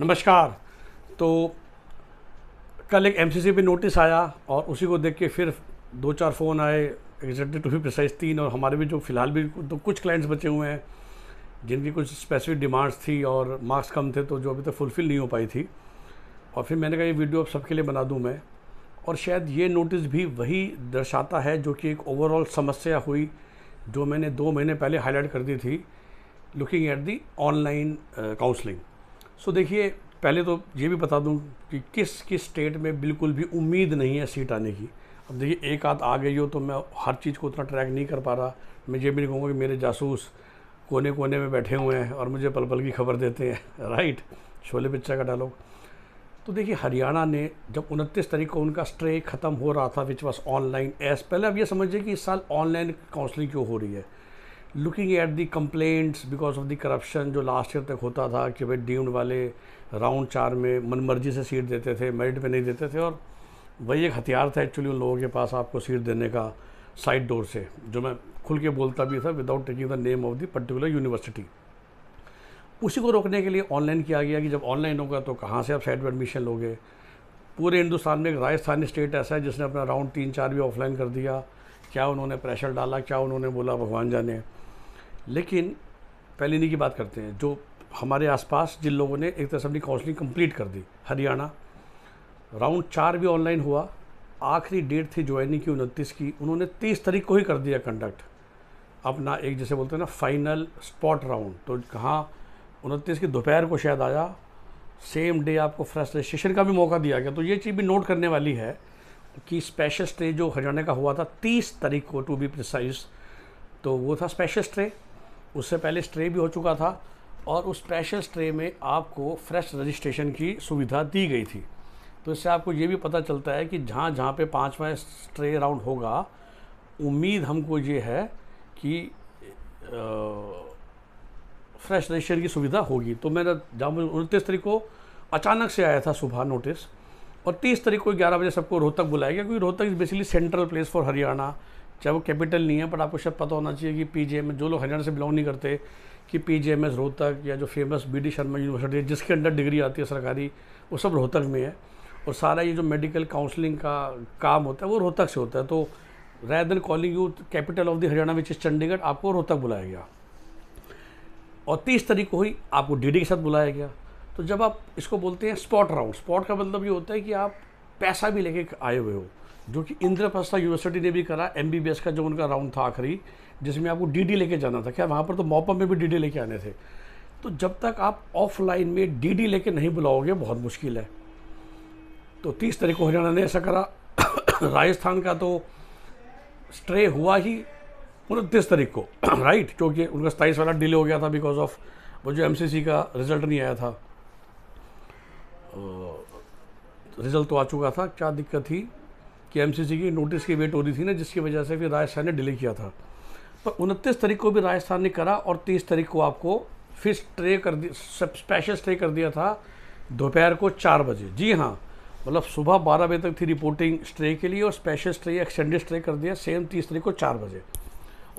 नमस्कार तो कल एक एम पे नोटिस आया और उसी को देख के फिर दो चार फ़ोन आए एग्जैक्टली टू भी प्रिसाइज तीन और हमारे भी जो फ़िलहाल भी तो कुछ क्लाइंट्स बचे हुए हैं जिनकी कुछ स्पेसिफिक डिमांड्स थी और मार्क्स कम थे तो जो अभी तक फुलफ़िल नहीं हो पाई थी और फिर मैंने कहा ये वीडियो अब सबके लिए बना दूँ मैं और शायद ये नोटिस भी वही दर्शाता है जो कि एक ओवरऑल समस्या हुई जो मैंने दो महीने पहले हाईलाइट कर दी थी looking at the online counselling so देखिए पहले तो ये भी बता दूं कि किस किस स्टेट में बिल्कुल भी उम्मीद नहीं है सीट आने की अब देखिए एक आध आ गई हो तो मैं हर चीज़ को उतना ट्रैक नहीं कर पा रहा मैं ये भी नहीं कहूँगा कि मेरे जासूस कोने कोने में बैठे हुए हैं और मुझे पल पल की खबर देते हैं राइट शोले पिक्चर का डायलॉग तो देखिए हरियाणा ने जब उनतीस तारीख को उनका स्ट्रे ख़त्म हो रहा था विच वॉज ऑनलाइन एस पहले अब ये समझिए कि इस साल ऑनलाइन काउंसलिंग क्यों हो रही है looking at the complaints because of the corruption जो लास्ट ईयर तक होता था कि भाई डीम्ड वाले राउंड चार में मनमर्जी से सीट देते थे मेरिट पे नहीं देते थे और वही एक हथियार था एक्चुअली उन लोगों के पास आपको सीट देने का साइड डोर से जो मैं खुल के बोलता भी था without taking the name of the particular university उसी को रोकने के लिए ऑनलाइन किया गया कि जब ऑनलाइन होगा तो कहाँ से आप साइड पर एडमिशन लोगे पूरे हिंदुस्तान में एक राजस्थानी स्टेट ऐसा है जिसने अपना राउंड तीन चार भी ऑफलाइन कर दिया क्या उन्होंने प्रेशर डाला क्या उन्होंने बोला भगवान जाने लेकिन पहले इन्हीं की बात करते हैं जो हमारे आसपास जिन लोगों ने एक तरह से अपनी काउंसलिंग कंप्लीट कर दी हरियाणा राउंड चार भी ऑनलाइन हुआ आखिरी डेट थी ज्वाइनिंग की उनतीस की उन्होंने तीस तारीख को ही कर दिया कंडक्ट अपना एक जैसे बोलते हैं ना फाइनल स्पॉट राउंड तो कहाँ उनतीस की दोपहर को शायद आया सेम डे आपको फ्रेश रजिस्ट्रेशन का भी मौका दिया गया तो ये चीज़ भी नोट करने वाली है कि स्पेशल स्टे जो हरियाणा का हुआ था तीस तारीख को टू बी प्रिसाइज तो वो था स्पेशल स्टे उससे पहले स्ट्रे भी हो चुका था और उस स्पेशल स्ट्रे में आपको फ्रेश रजिस्ट्रेशन की सुविधा दी गई थी तो इससे आपको ये भी पता चलता है कि जहाँ जहाँ पे पाँचवा स्ट्रे राउंड होगा उम्मीद हमको ये है कि फ्रेश रजिस्ट्रेशन की सुविधा होगी तो मेरा जहाँ मुझे उनतीस तारीख को अचानक से आया था सुबह नोटिस और तीस तारीख को ग्यारह बजे सबको रोहतक बुलाया गया क्योंकि Rohtak is basically central place for Haryana चाहे वो कैपिटल नहीं है बट आपको शायद पता होना चाहिए कि पी में जो लोग हरियाणा से बिलोंग नहीं करते कि P J M S Rohtak या जो famous B D Sharma university है जिसके अंडर डिग्री आती है सरकारी वो सब रोहतक में है और सारा ये जो मेडिकल काउंसलिंग का काम होता है वो रोहतक से होता है तो rather calling you capital of the Haryana which is Chandigarh आपको रोहतक बुलाया गया और तीस तारीख को ही आपको डी के साथ बुलाया गया तो जब आप इसको बोलते हैं स्पॉट राउंड स्पॉट का मतलब ये होता है कि आप पैसा भी लेके आए हुए हो जो कि इंद्रप्रस्था यूनिवर्सिटी ने भी करा एम का जो उनका राउंड था आखिरी जिसमें आपको डी लेके जाना था क्या वहाँ पर तो मोपम में भी डी लेके आने थे तो जब तक आप ऑफलाइन में डी लेके नहीं बुलाओगे बहुत मुश्किल है तो तीस तारीख को हरियाणा ने ऐसा करा राजस्थान का तो स्ट्रे हुआ ही उनतीस तारीख को राइट क्योंकि उनका सताईस वाला डिले हो गया था बिकॉज ऑफ वो जो एमसीसी का रिजल्ट नहीं आया था रिजल्ट तो आ चुका था क्या दिक्कत थी कि एम की नोटिस की वेट हो रही थी ना जिसकी वजह से फिर राजस्थान ने डिले किया था पर उनतीस तारीख को भी राजस्थान ने करा और तीस तारीख को आपको फिर स्ट्रे कर दिया स्पेशल स्ट्रे कर दिया था दोपहर को चार बजे जी हाँ मतलब सुबह बारह बजे तक थी रिपोर्टिंग स्ट्रे के लिए और स्पेशल स्ट्रे एक्सटेंडेड स्ट्रे कर दिया सेम तीस तारीख को चार बजे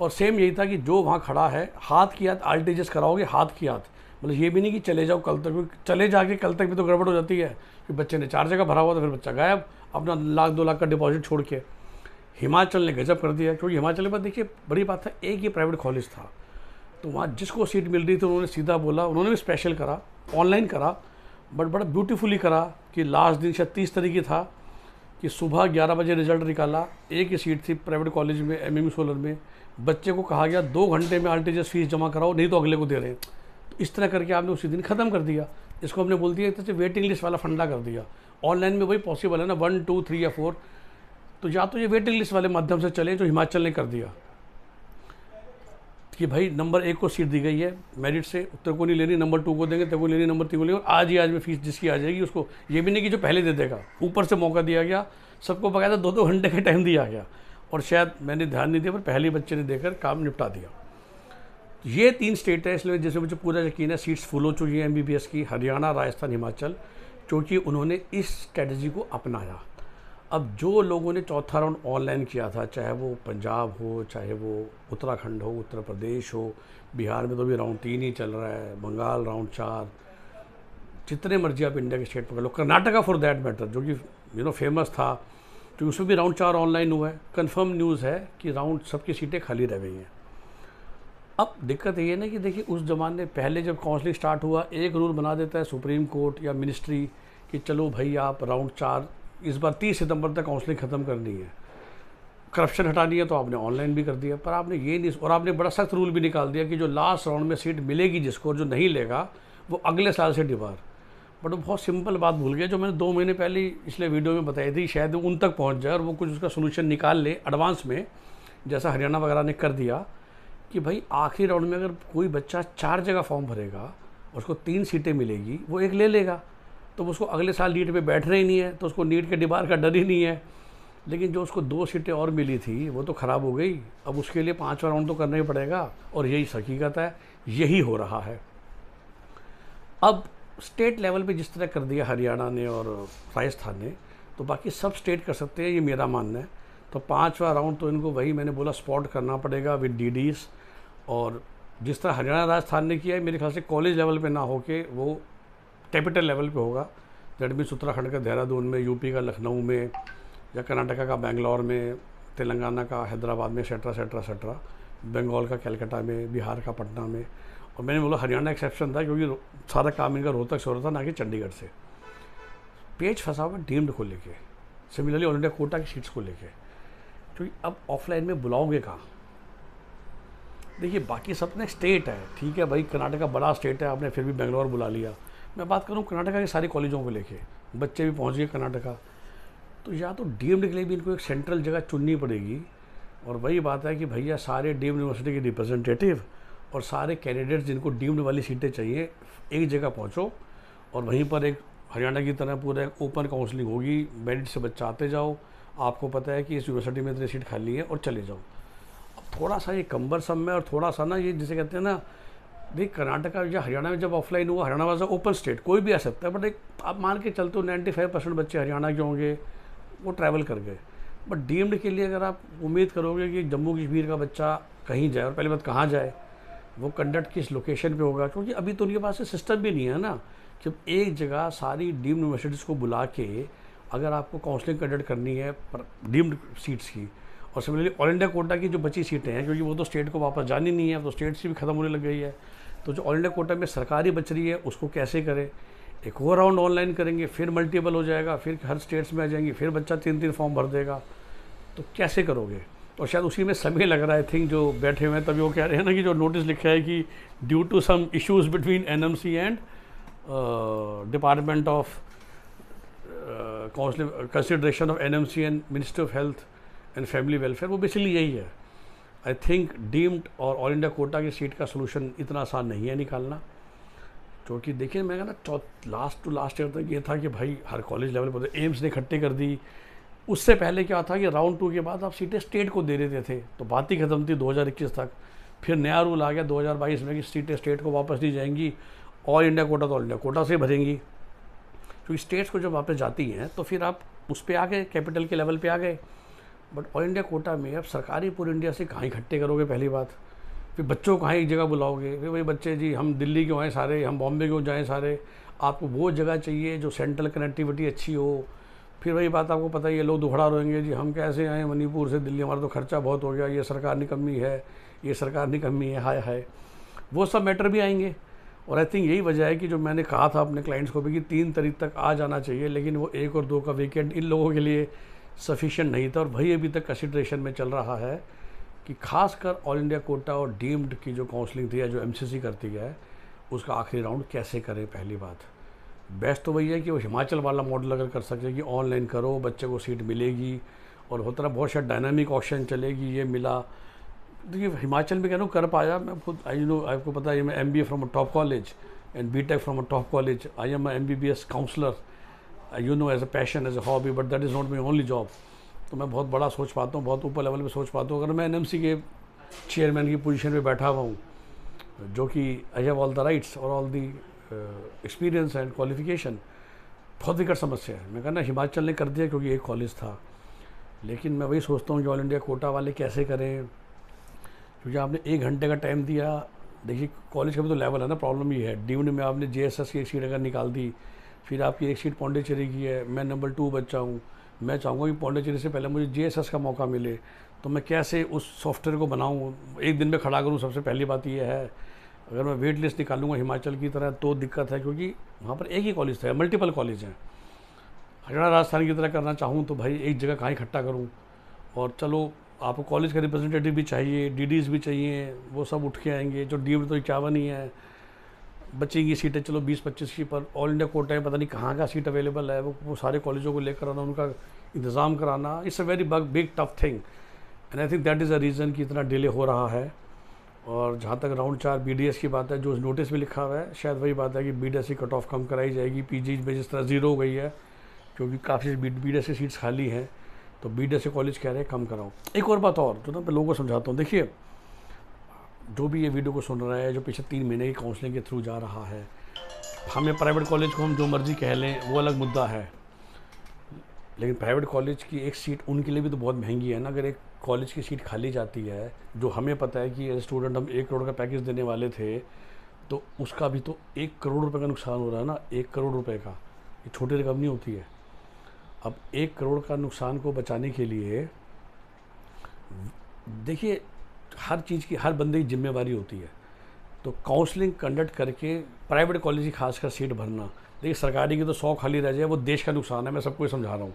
और सेम यही था कि जो वहाँ खड़ा है हाथ की हाथ आल्टेजेस कराओगे हाथ की हाथ मतलब ये भी नहीं कि चले जाओ कल तक चले जाके कल तक भी तो गड़बड़ हो जाती है कि बच्चे ने चार जगह भरा हुआ तो फिर बच्चा गायब अपना लाख दो लाख का डिपॉजिट छोड़ के हिमाचल ने गजब कर दिया क्योंकि हिमाचल में देखिए बड़ी बात था एक ही प्राइवेट कॉलेज था तो वहाँ जिसको सीट मिल रही थी उन्होंने सीधा बोला उन्होंने भी स्पेशल करा ऑनलाइन करा बट बड़ा ब्यूटीफुली करा कि लास्ट दिन शायद तीस तरीके था कि सुबह ग्यारह बजे रिजल्ट निकाला एक ही सीट थी प्राइवेट कॉलेज में एम सोलर e में बच्चे को कहा गया दो घंटे में आर फीस जमा कराओ नहीं तो अगले को दे रहे तो इस तरह करके आपने उसी दिन ख़त्म कर दिया इसको हमने बोल दिया एक वेटिंग लिस्ट वाला फंडा कर दिया ऑनलाइन में वही पॉसिबल है ना वन टू थ्री या फोर तो या तो ये वेटिंग लिस्ट वाले माध्यम से चले जो हिमाचल ने कर दिया कि भाई नंबर एक को सीट दी गई है मेरिट से तेरे को नहीं लेनी नंबर टू को देंगे तेरे को लेनी नंबर तीन को लेंगे और आज ही आज में फीस जिसकी आ जाएगी उसको ये भी नहीं कि जो पहले दे देगा ऊपर से मौका दिया गया सबको बकायदा दो दो घंटे का टाइम दिया गया और शायद मैंने ध्यान नहीं दिया पर पहले बच्चे ने देकर काम निपटा दिया ये तीन स्टेट है इसलिए जैसे मुझे पूरा यकीन है सीट्स फुल हो चुकी हैं एम की हरियाणा राजस्थान हिमाचल क्योंकि उन्होंने इस स्ट्रेटजी को अपनाया अब जो लोगों ने चौथा राउंड ऑनलाइन किया था चाहे वो पंजाब हो चाहे वो उत्तराखंड हो उत्तर प्रदेश हो बिहार में तो भी राउंड तीन ही चल रहा है बंगाल राउंड चार जितने मर्जी आप इंडिया के स्टेट पकड़ लो कर्नाटका फॉर दैट मैटर जो कि यू नो फेमस था तो उसमें भी राउंड चार ऑनलाइन हुआ है कन्फर्म न्यूज़ है कि राउंड सबकी सीटें खाली रह गई हैं अब दिक्कत ये ना कि देखिए उस ज़माने पहले जब काउंसलिंग स्टार्ट हुआ एक रूल बना देता है सुप्रीम कोर्ट या मिनिस्ट्री कि चलो भाई आप राउंड चार इस बार तीस सितंबर तक काउंसलिंग ख़त्म करनी है करप्शन हटानी है तो आपने ऑनलाइन भी कर दिया पर आपने ये नहीं और आपने बड़ा सख्त रूल भी निकाल दिया कि जो लास्ट राउंड में सीट मिलेगी जिसको जो नहीं लेगा वो अगले साल से डिबार बट वो बहुत सिंपल बात भूल गया जो मैंने दो महीने पहले इसलिए वीडियो में बताई थी शायद उन तक पहुंच जाए और वो कुछ उसका सोल्यूशन निकाल ले एडवांस में जैसा हरियाणा वगैरह ने कर दिया कि भाई आखिरी राउंड में अगर कोई बच्चा चार जगह फॉर्म भरेगा उसको तीन सीटें मिलेगी वो एक ले लेगा तो उसको अगले साल नीट पे बैठना ही नहीं है तो उसको नीट के डिबार का डर ही नहीं है लेकिन जो उसको दो सीटें और मिली थी वो तो ख़राब हो गई अब उसके लिए पाँचवा राउंड तो करना ही पड़ेगा और यही हकीकत है यही हो रहा है अब स्टेट लेवल पे जिस तरह कर दिया हरियाणा ने और राजस्थान ने तो बाकी सब स्टेट कर सकते हैं ये मेरा मानना है तो पाँचवा राउंड तो इनको वही मैंने बोला स्पॉट करना पड़ेगा विद डी और जिस तरह हरियाणा राजस्थान ने किया है मेरे ख्याल से कॉलेज लेवल पे ना होके वो कैपिटल लेवल पे होगा दैट मीन्स उत्तराखंड का देहरादून में यूपी का लखनऊ में या कर्नाटका का बेंगलोर में तेलंगाना का हैदराबाद में सेट्रा सेट्रा सेट्रा बंगाल का कैलकाटा में बिहार का पटना में और मैंने बोला हरियाणा एक्सेप्शन था क्योंकि सारा काम इनका रोहतक से हो रहा था ना कि चंडीगढ़ से पेज फंसा हुआ डीम्ड को लेके सिमिलरली ऑल इंडिया कोटा की सीट्स को लेके क्योंकि अब ऑफलाइन में बुलाओगे कहाँ देखिए बाकी सब ने स्टेट है ठीक है भाई कर्नाटका बड़ा स्टेट है आपने फिर भी बेंगलोर बुला लिया मैं बात करूँ कर्नाटका के सारे कॉलेजों को लेके बच्चे भी पहुँच गए कर्नाटका तो या तो डी के लिए भी इनको एक सेंट्रल जगह चुननी पड़ेगी और वही बात है कि भैया सारे डी यूनिवर्सिटी के रिप्रेजेंटेटिव और सारे कैंडिडेट्स जिनको डीम्ड वाली सीटें चाहिए एक जगह पहुँचो और वहीं पर एक हरियाणा की तरह पूरा एक ओपन काउंसलिंग होगी मेरिट से बच्चा आते जाओ आपको पता है कि इस यूनिवर्सिटी में इतनी सीट खाली है और चले जाओ थोड़ा सा ये कम्बर सम में और थोड़ा सा ना ये जिसे कहते हैं ना देख कर्नाटका या हरियाणा में जब ऑफलाइन हुआ हरियाणा वाज ओपन स्टेट कोई भी आ सकता है बट एक आप मान के चलते हो नाइन्टी फाइव परसेंट बच्चे हरियाणा के होंगे वो ट्रैवल कर गए बट डीम्ड के लिए अगर आप उम्मीद करोगे कि जम्मू कश्मीर का बच्चा कहीं जाए और पहली बात कहाँ जाए वो कंडक्ट किस लोकेशन पे होगा क्योंकि अभी तो उनके पास सिस्टम भी नहीं है ना जब एक जगह सारी डीम्ड यूनिवर्सिटीज़ को बुला के अगर आपको काउंसलिंग कंडक्ट करनी है डीम्ड सीट्स की और सिमिलरली ऑल इंडिया कोटा की जो बची सीटें हैं क्योंकि वो तो स्टेट को वापस जानी नहीं है तो स्टेट से भी ख़त्म होने लग गई है तो जो ऑल इंडिया कोटा में सरकारी बच रही है उसको कैसे करें एक और राउंड ऑनलाइन करेंगे फिर मल्टीपल हो जाएगा फिर हर स्टेट्स में आ जाएंगे फिर बच्चा तीन तीन फॉर्म भर देगा तो कैसे करोगे और शायद उसी में समय लग रहा है थिंक जो बैठे हुए हैं तभी वो कह रहे हैं ना कि जो नोटिस लिखा है कि due to some issues between NMC and department of consideration of an and ministry of health and family welfare वो बेसिकली यही है आई थिंक डीम्ड और ऑल इंडिया कोटा की सीट का सोल्यूशन इतना आसान नहीं है निकालना क्योंकि देखिए मैं ना चौथ लास्ट टू लास्ट ईयर तक ये था कि भाई हर कॉलेज लेवल पर एम्स तो ने इकट्ठे कर दी उससे पहले क्या था कि राउंड टू के बाद आप सीटें स्टेट को दे देते थे तो बात ही खत्म थी दो तक फिर नया रूल आ गया 2022 में कि सीटें स्टेट को वापस दी जाएंगी ऑल इंडिया कोटा तो ऑल इंडिया कोटा से भरेंगी क्योंकि तो स्टेट्स को जब वापस जाती हैं तो फिर आप उस पर आ गए कैपिटल के लेवल पर आ गए बट ऑल इंडिया कोटा में अब सरकारी पूरे इंडिया से कहाँ इकट्ठे करोगे पहली बात फिर बच्चों को कहाँ एक जगह बुलाओगे फिर वही बच्चे जी हम दिल्ली क्यों आएँ सारे हम बॉम्बे क्यों जाएँ सारे आपको वो जगह चाहिए जो सेंट्रल कनेक्टिविटी अच्छी हो फिर वही बात आपको पता ही है लोग दुखड़ा रोएंगे जी हम कैसे आएँ मणिपुर से दिल्ली हमारा तो खर्चा बहुत हो गया ये सरकार निकम्मी है ये सरकार निकम्मी है हाय हाय वो सब मैटर भी आएंगे और आई थिंक यही वजह है कि जो मैंने कहा था अपने क्लाइंट्स को भी कि तीन तारीख तक आ जाना चाहिए लेकिन वो एक और दो का वीकेंड इन लोगों के लिए सफिशेंट नहीं था और वही अभी तक कंसिड्रेशन में चल रहा है कि खासकर ऑल इंडिया कोटा और डीम्ड की जो काउंसलिंग थी या जो एम करती है उसका आखिरी राउंड कैसे करें पहली बात बेस्ट तो वही है कि वो हिमाचल वाला मॉडल अगर कर सके कि ऑनलाइन करो बच्चे को सीट मिलेगी और होता तरह बहुत शायद डायनामिक ऑप्शन चलेगी ये मिला देखिए तो हिमाचल में कहना कर पाया मैं खुद आई नो आपको पता है मैं M B A from a top college and B tech from a top college I am M B B S counsellor you know as a passion as a hobby but that is not my only job तो मैं बहुत बड़ा सोच पाता हूँ बहुत ऊपर level पर सोच पाता हूँ अगर मैं एन के चेयरमैन की पोजीशन पर बैठा हुआ हूँ जो कि I have all the rights और all the experience and qualification बहुत विकट समस्या है मैं कहना हिमाचल ने कर दिया क्योंकि एक कॉलेज था लेकिन मैं वही सोचता हूँ कि ऑल इंडिया कोटा वाले कैसे करें क्योंकि आपने एक घंटे का टाइम दिया देखिए कॉलेज का भी तो लेवल है ना प्रॉब्लम ये है ड्यून में आपने जे एस एस की एक सीट अगर निकाल दी फिर आपकी एक सीट पौंडेचेरी की है मैं नंबर टू बच्चा हूँ मैं चाहूँगा कि पौंडेचेरी से पहले मुझे जे का मौका मिले तो मैं कैसे उस सॉफ्टवेयर को बनाऊँ एक दिन में खड़ा करूँ सबसे पहली बात यह है अगर मैं वेट लिस्ट निकालूंगा हिमाचल की तरह तो दिक्कत है क्योंकि वहाँ पर एक ही कॉलेज था मल्टीपल कॉलेज हैं हरियाणा राजस्थान की तरह करना चाहूँ तो भाई एक जगह कहाँ इकट्ठा करूँ और चलो आपको कॉलेज का रिप्रेजेंटेटिव भी चाहिए डीडीज भी चाहिए वो सब उठ के आएंगे जो डी तो इक्यावन ही है बचेंगी सीटें चलो 20-25 की पर ऑल इंडिया कोटा में पता नहीं कहाँ का सीट अवेलेबल है वो वो सारे कॉलेजों को लेकर आना उनका इंतज़ाम कराना it's a very big tough thing and I think that is a reason कि इतना डिले हो रहा है और जहाँ तक राउंड चार बी की बात है जो नोटिस में लिखा हुआ है शायद वही बात है कि बी डी कट ऑफ कम कराई जाएगी पी में जिस तरह ज़ीरो हो गई है क्योंकि काफ़ी बी डी एस सीट्स खाली हैं तो बी डी कॉलेज कह रहे हैं कम कराओ एक और बात और जो ना मैं लोगों को समझाता हूँ देखिए जो भी ये वीडियो को सुन रहा है जो पिछले तीन महीने की काउंसलिंग के थ्रू जा रहा है हमें प्राइवेट कॉलेज को हम जो मर्ज़ी कह लें वो अलग मुद्दा है लेकिन प्राइवेट कॉलेज की एक सीट उनके लिए भी तो बहुत महंगी है ना अगर एक कॉलेज की सीट खाली जाती है जो हमें पता है कि एज स्टूडेंट हम एक करोड़ का पैकेज देने वाले थे तो उसका भी तो एक करोड़ रुपए का नुकसान हो रहा है ना एक करोड़ रुपए का ये छोटी रकम नहीं होती है अब एक करोड़ का नुकसान को बचाने के लिए देखिए हर चीज़ की हर बंदे की जिम्मेवारी होती है तो काउंसलिंग कंडक्ट करके प्राइवेट कॉलेज की खासकर सीट भरना देखिए सरकारी की तो सौ खाली रह जाए वो देश का नुकसान है मैं सबको समझा रहा हूँ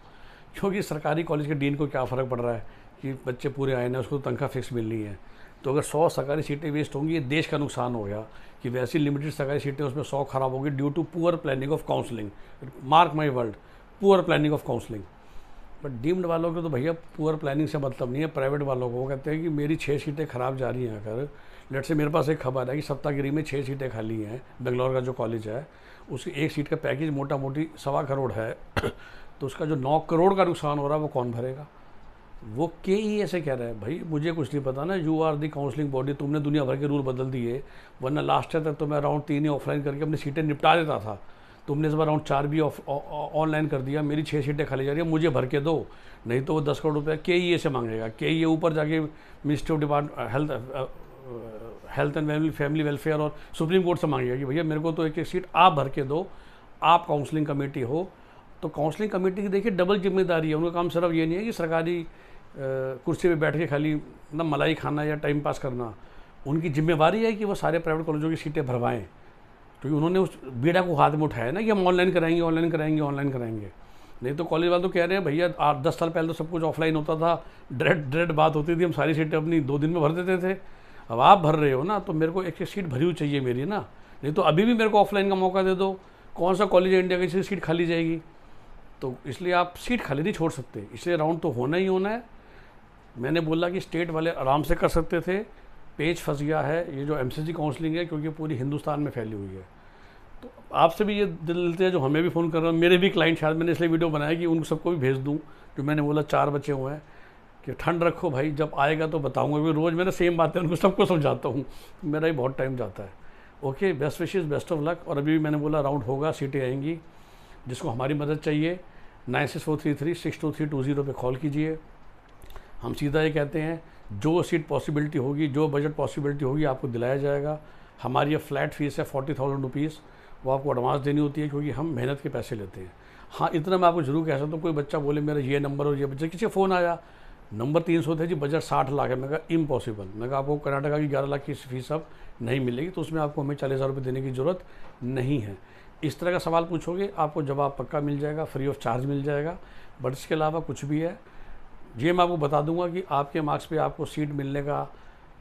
क्योंकि सरकारी कॉलेज के डीन को क्या फ़र्क पड़ रहा है कि बच्चे पूरे आए ना उसको तो तनख्वाह फिक्स मिलनी है तो अगर सौ सरकारी सीटें वेस्ट होंगी ये देश का नुकसान हो गया कि वैसी लिमिटेड सरकारी सीटें उसमें सौ खराब होगी due to poor planning of counselling mark my world poor planning of counselling but deemed वालों के तो भैया पुअर प्लानिंग से मतलब नहीं है प्राइवेट वालों को वो कहते हैं कि मेरी छः सीटें खराब जा रही हैं अगर लेट से मेरे पास एक खबर है कि सप्तागिरी में छः सीटें खाली हैं बेंगलोर का जो कॉलेज है उसकी एक सीट का पैकेज मोटा मोटी सवा करोड़ है तो उसका जो नौ करोड़ का नुकसान हो रहा है वो कौन भरेगा वो के ही e ऐसे कह रहे हैं भाई मुझे कुछ नहीं पता ना you are the counselling body तुमने दुनिया भर के रूल बदल दिए वरना लास्ट ईयर तक तो मैं अराउंड तीन ही ऑफलाइन करके अपनी सीटें निपटा देता था तुमने इस बार राउंड चार भी ऑनलाइन कर दिया मेरी छः सीटें खाली जा रही है मुझे भर के दो नहीं तो वो दस करोड़ रुपया के ई ए से मांगेगा के ई ए ऊपर जाके ministry of depart health health and family welfare और सुप्रीम कोर्ट से मांगेगा कि भैया मेरे को तो एक एक सीट आप भर के दो आप काउंसलिंग कमेटी हो तो काउंसलिंग कमेटी की देखिए डबल जिम्मेदारी है उनका काम सिर्फ ये नहीं है कि सरकारी कुर्सी पर बैठ के खाली ना मलाई खाना या टाइम पास करना उनकी जिम्मेवारी है कि वो सारे प्राइवेट कॉलेजों की सीटें भरवाएं क्योंकि उन्होंने उस बेटा को हाथ में उठाया ना कि हम ऑनलाइन कराएंगे ऑनलाइन कराएंगे ऑनलाइन कराएंगे नहीं तो कॉलेज वाले तो कह रहे हैं भैया आठ दस साल पहले तो सब कुछ ऑफलाइन होता था डायरेक्ट डायरेक्ट बात होती थी हम सारी सीटें अपनी दो दिन में भर देते थे अब आप भर रहे हो ना तो मेरे को एक एक सीट भरी हुई चाहिए मेरी ना नहीं तो अभी भी मेरे को ऑफलाइन का मौका दे दो कौन सा कॉलेज इंडिया की सीट खाली जाएगी तो इसलिए आप सीट खाली नहीं छोड़ सकते इसलिए राउंड तो होना ही होना है मैंने बोला कि स्टेट वाले आराम से कर सकते थे पेज फंस गया है ये जो एम काउंसलिंग है क्योंकि पूरी हिंदुस्तान में फैली हुई है तो आपसे भी ये दिल हैं जो हमें भी फ़ोन कर रहे हैं मेरे भी क्लाइंट शायद मैंने इसलिए वीडियो बनाया कि उन सबको भी भेज दूँ जो मैंने बोला चार बच्चे हुए हैं कि ठंड रखो भाई जब आएगा तो बताऊँगा क्योंकि रोज़ मैंने सेम बातें उनको सबको समझाता हूँ मेरा ही बहुत टाइम जाता है okay best wishes best of luck और अभी भी मैंने बोला राउंड होगा सीटें आएंगी जिसको हमारी मदद चाहिए nine six four three three six two three two zero पर कॉल कीजिए हम सीधा ये कहते हैं जो सीट पॉसिबिलिटी होगी जो बजट पॉसिबिलिटी होगी आपको दिलाया जाएगा हमारी ये फ्लैट फीस है फोर्टी थाउजेंड रुपीज़ वो आपको एडवांस देनी होती है क्योंकि हम मेहनत के पैसे लेते हैं हाँ इतना मैं आपको जरूर कह सकता हूँ कोई बच्चा बोले मेरा ये नंबर और ये बच्चा किसी फ़ोन आया नंबर तीन सौ थे जी बजट साठ लाख है मैं कहा इम्पॉसिबल मैं कहा आपको कर्नाटका की ग्यारह लाख की फीस अब नहीं मिलेगी तो उसमें आपको हमें चालीस हज़ार रुपये देने की ज़रूरत नहीं है इस तरह का सवाल पूछोगे आपको जवाब पक्का मिल जाएगा फ्री ऑफ चार्ज मिल जाएगा बट इसके अलावा कुछ भी है ये मैं आपको बता दूंगा कि आपके मार्क्स पे आपको सीट मिलने का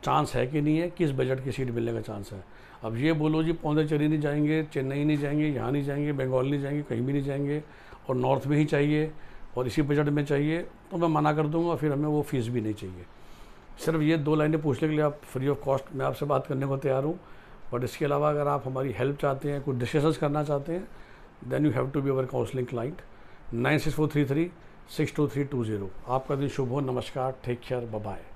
चांस है कि नहीं है किस बजट की सीट मिलने का चांस है अब ये बोलो जी पौधेचेरी नहीं जाएंगे चेन्नई नहीं जाएंगे यहाँ नहीं जाएंगे बंगाल नहीं जाएंगे कहीं भी नहीं जाएंगे और नॉर्थ में ही चाहिए और इसी बजट में चाहिए तो मैं मना कर दूंगा फिर हमें वो फ़ीस भी नहीं चाहिए सिर्फ ये दो लाइनें पूछने के लिए आप फ्री ऑफ कॉस्ट मैं आपसे बात करने को तैयार हूँ बट इसके अलावा अगर आप हमारी हेल्प चाहते हैं कुछ डिस्कशंस करना चाहते हैं then you have to be our counselling client nine six four three three six two three two zero आपका दिन शुभ हो नमस्कार टेक केयर बाय